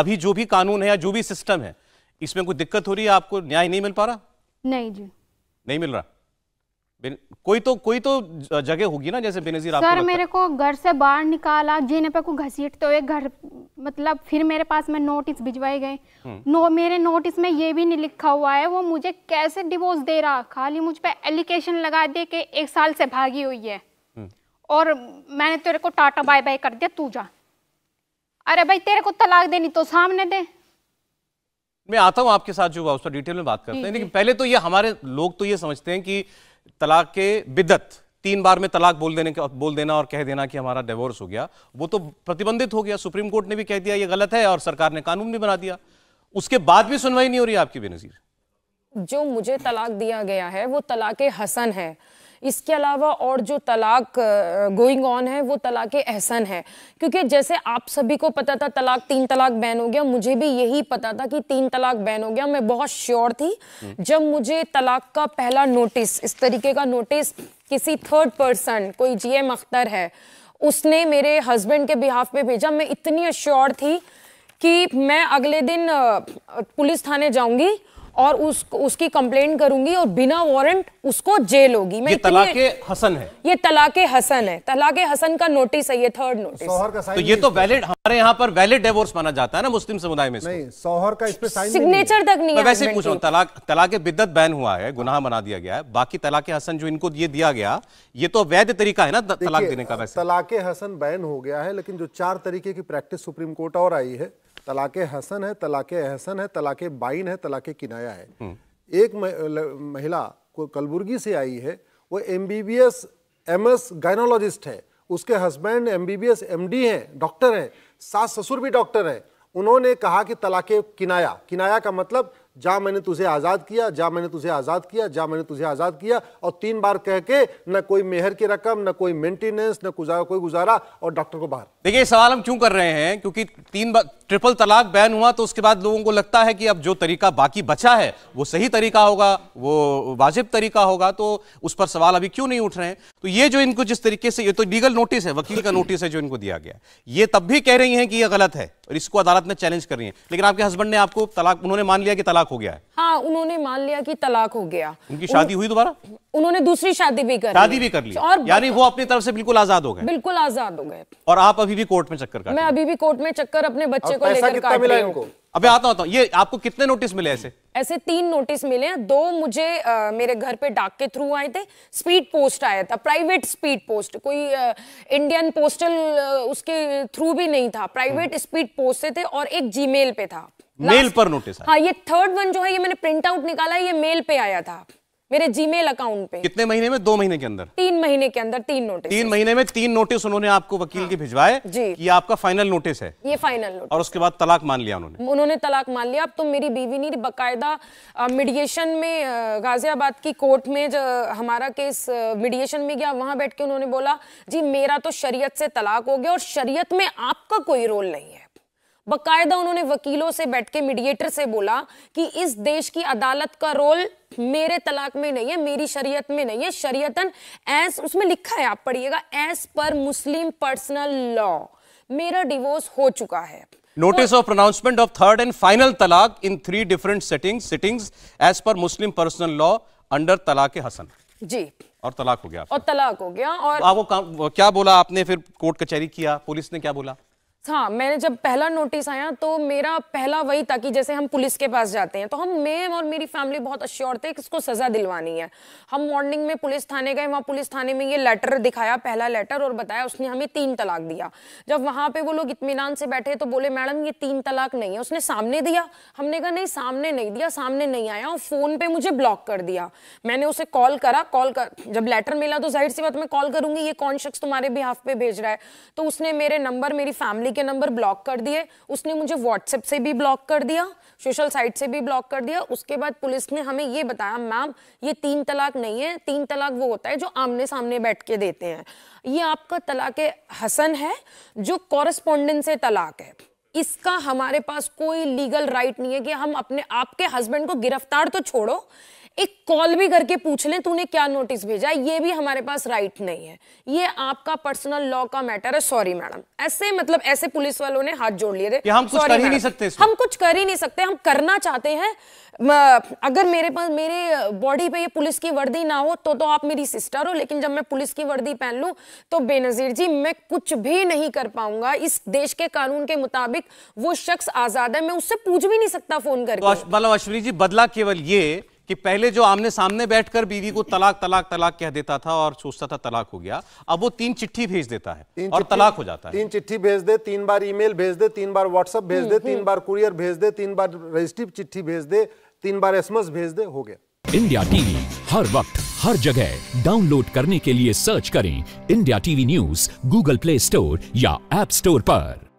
अभी जो भी कानून है या जो भी सिस्टम है इसमें कोई दिक्कत हो रही है आपको न्याय नहीं मिल पा रहा नहीं जी नहीं मिल रहा कोई तो कोई तो जगह होगी ना जैसे बेनजीर सर मेरे को घर से बाहर निकाला जीने पे को घसीटते हुए घर मतलब फिर मेरे पास में नोटिस भिजवाए गए हम्म। नो मेरे नोटिस में ये भी नहीं लिखा हुआ है वो मुझे कैसे डिवोर्स दे रहा खाली मुझ पे एलिकेशन लगा दे के एक साल से भागी हुई है हम्म। और मैंने तेरे को टाटा बाय बाय कर दिया तू जा अरे भाई तेरे को तो तलाक देनी तो सामने दे मैं आता हूं आपके साथ जो उस पर डिटेल में बात करते हैं लेकिन पहले तो ये हमारे लोग तो ये समझते हैं कि तलाक के बिदत तीन बार में तलाक बोल देने का बोल देना और कह देना कि हमारा डिवोर्स हो गया वो तो प्रतिबंधित हो गया सुप्रीम कोर्ट ने भी कह दिया ये गलत है और सरकार ने कानून भी बना दिया उसके बाद भी सुनवाई नहीं हो रही आपकी बेनजीर जो मुझे तलाक दिया गया है वो तलाक हसन है इसके अलावा और जो तलाक गोइंग ऑन है वो तलाक एहसन है क्योंकि जैसे आप सभी को पता था तलाक तीन तलाक बैन हो गया मुझे भी यही पता था कि तीन तलाक बैन हो गया मैं बहुत श्योर थी जब मुझे तलाक का पहला नोटिस इस तरीके का नोटिस किसी थर्ड पर्सन कोई जी एम अख्तर है उसने मेरे हस्बैंड के बिहाफ पे भेजा मैं इतनी श्योर थी कि मैं अगले दिन पुलिस थाने जाऊंगी और उस उसकी कंप्लेंट करूंगी और बिना वारंट उसको जेल होगी मैं ये हसन है ये तलाके हसन है तलाके हसन का नोटिस है ये थर्ड नोटिस तो ये तो वैलिड हमारे यहाँ पर वैलिड डिवोर्स माना जाता है ना मुस्लिम समुदाय में सोहर का इस पे साइन सिग्नेचर तक नहीं है वैसे पूछ रहा हूँ तलाक तलाके बिद्दत बैन हुआ है गुनाह बना दिया गया है बाकी तलाके हसन जो इनको ये दिया गया ये तो वैध तरीका है ना तलाक देने का वैसे तलाके हसन बैन हो गया है लेकिन जो चार तरीके की प्रैक्टिस सुप्रीम कोर्ट और आई है तलाक हसन है तलाक अहसन है तलाक बाइन है तलाक किनाया है हम्म। एक महिला को कलबुर्गी से आई है वो M B B S M S gynaecologist है उसके husband M B B S M D हैं डॉक्टर हैं सास ससुर भी डॉक्टर हैं उन्होंने कहा कि तलाक किनाया किनाया का मतलब जा मैंने तुझे आज़ाद किया जा मैंने तुझे आज़ाद किया जा मैंने तुझे आज़ाद किया और तीन बार कह के न कोई मेहर की रकम न कोई मेंटेनेंस न गुजारा कोई गुजारा और डॉक्टर को बाहर देखिए सवाल हम क्यों कर रहे हैं क्योंकि तीन बार ट्रिपल तलाक बैन हुआ तो उसके बाद लोगों को लगता है कि अब जो तरीका बाकी बचा है वो सही तरीका होगा वो वाजिब तरीका होगा तो उस पर सवाल अभी क्यों नहीं उठ रहे हैं तो ये जो इनको जिस तरीके से ये तो लीगल नोटिस है वकील का नोटिस है जो इनको दिया गया ये तब भी कह रही हैं कि यह गलत है और इसको अदालत में चैलेंज कर रही है लेकिन आपके हस्बैंड ने आपको तलाक उन्होंने मान लिया कि तलाक हो गया है हाँ उन्होंने मान लिया कि तलाक हो गया उनकी शादी उन, हुई दोबारा उन्होंने दूसरी शादी भी कर शादी भी कर ली और यानी वो अपनी तरफ से बिल्कुल आजाद हो गए बिल्कुल आजाद हो गए और आप अभी भी कोर्ट में चक्कर मैं अभी भी कोर्ट में चक्कर अपने बच्चे को लेकर काट रही अबे आता होता ये आपको कितने नोटिस मिले ऐसे ऐसे तीन नोटिस मिले हैं दो मुझे आ, मेरे घर पे डाक के थ्रू आए थे स्पीड पोस्ट आया था प्राइवेट स्पीड पोस्ट कोई आ, इंडियन पोस्टल आ, उसके थ्रू भी नहीं था प्राइवेट स्पीड पोस्ट से थे और एक जीमेल पे था मेल पर नोटिस हाँ ये थर्ड वन जो है ये मैंने प्रिंट आउट निकाला है ये मेल पे आया था मेरे जीमेल अकाउंट पे कितने महीने में दो महीने के अंदर तीन महीने के अंदर तीन नोटिस तीन महीने में तीन नोटिस उन्होंने आपको वकील हाँ। के भिजवाए ये आपका फाइनल नोटिस है ये फाइनल नोटिस और उसके बाद तलाक मान लिया उन्होंने उन्होंने तलाक मान लिया अब तो मेरी बीवी ने बकायदा मीडिएशन में गाजियाबाद की कोर्ट में जो हमारा केस मीडिएशन में गया वहां बैठ के उन्होंने बोला जी मेरा तो शरीय से तलाक हो गया और शरीय में आपका कोई रोल नहीं है बकायदा उन्होंने वकीलों से बैठ के मीडिएटर से बोला कि इस देश की अदालत का रोल मेरे तलाक में नहीं है मेरी शरीयत में नहीं है शरीयतन एस उसमें लिखा है आप पढ़िएगा as per Muslim personal law मेरा डिवोर्स हो चुका है notice of pronouncement of third and final talaq in three different settings, sittings as per Muslim personal law under तलाक हसन जी और तलाक हो गया और तलाक हो गया और आप वो क्या बोला आपने फिर कोर्ट कचहरी किया पुलिस ने क्या बोला हाँ मैंने जब पहला नोटिस आया तो मेरा पहला वही था कि जैसे हम पुलिस के पास जाते हैं तो हम मैं और मेरी फैमिली बहुत अश्योर थे कि इसको सज़ा दिलवानी है हम मॉर्निंग में पुलिस थाने गए वहाँ पुलिस थाने में ये लेटर दिखाया पहला लेटर और बताया उसने हमें तीन तलाक दिया जब वहाँ पे वो लोग इतमान से बैठे तो बोले मैडम ये तीन तलाक नहीं है उसने सामने दिया हमने कहा नहीं सामने नहीं दिया सामने नहीं आया और फ़ोन पर मुझे ब्लॉक कर दिया मैंने उसे कॉल करा कॉल कर जब लेटर मिला तो जाहिर सी बात मैं कॉल करूँगी ये कौन शख्स तुम्हारे बिहाफ पे भेज रहा है तो उसने मेरे नंबर मेरी फैमिली भाई के नंबर ब्लॉक कर दिए उसने मुझे व्हाट्सएप से भी ब्लॉक कर दिया सोशल साइट से भी ब्लॉक कर दिया उसके बाद पुलिस ने हमें ये बताया मैम ये तीन तलाक नहीं है तीन तलाक वो होता है जो आमने सामने बैठ के देते हैं ये आपका तलाक हसन है जो कॉरस्पॉन्डेंस से तलाक है इसका हमारे पास कोई लीगल राइट नहीं है कि हम अपने आपके हस्बैंड को गिरफ्तार तो छोड़ो एक कॉल भी करके पूछ लें तूने क्या नोटिस भेजा ये भी हमारे पास राइट नहीं है ये आपका पर्सनल लॉ का मैटर है सॉरी मैडम ऐसे मतलब ऐसे पुलिस वालों ने हाथ जोड़ लिए थे हम कुछ कर ही नहीं सकते हम कुछ कर ही नहीं सकते हम करना चाहते हैं अगर मेरे पास मेरे बॉडी पे ये पुलिस की वर्दी ना हो तो तो आप मेरी सिस्टर हो लेकिन जब मैं पुलिस की वर्दी पहन लूँ तो बेनजीर जी मैं कुछ भी नहीं कर पाऊंगा इस देश के कानून के मुताबिक वो शख्स आजाद है मैं उससे पूछ भी नहीं सकता फोन तो करके मतलब तो जी बदला केवल ये कि पहले जो आमने सामने बैठकर बीवी को तलाक तलाक तलाक कह देता था और सोचता था तलाक हो गया अब वो तीन चिट्ठी भेज देता है और तलाक हो जाता है तीन चिट्ठी भेज दे तीन बार ईमेल भेज दे तीन बार व्हाट्सएप भेज दे हम्म, तीन हम्म। बार कुरियर भेज दे तीन बार रजिस्ट्री चिट्ठी भेज दे तीन बार एसएमएस भेज दे हो गया इंडिया टीवी हर वक्त हर जगह डाउनलोड करने के लिए सर्च करें India TV news Google Play Store या एप स्टोर पर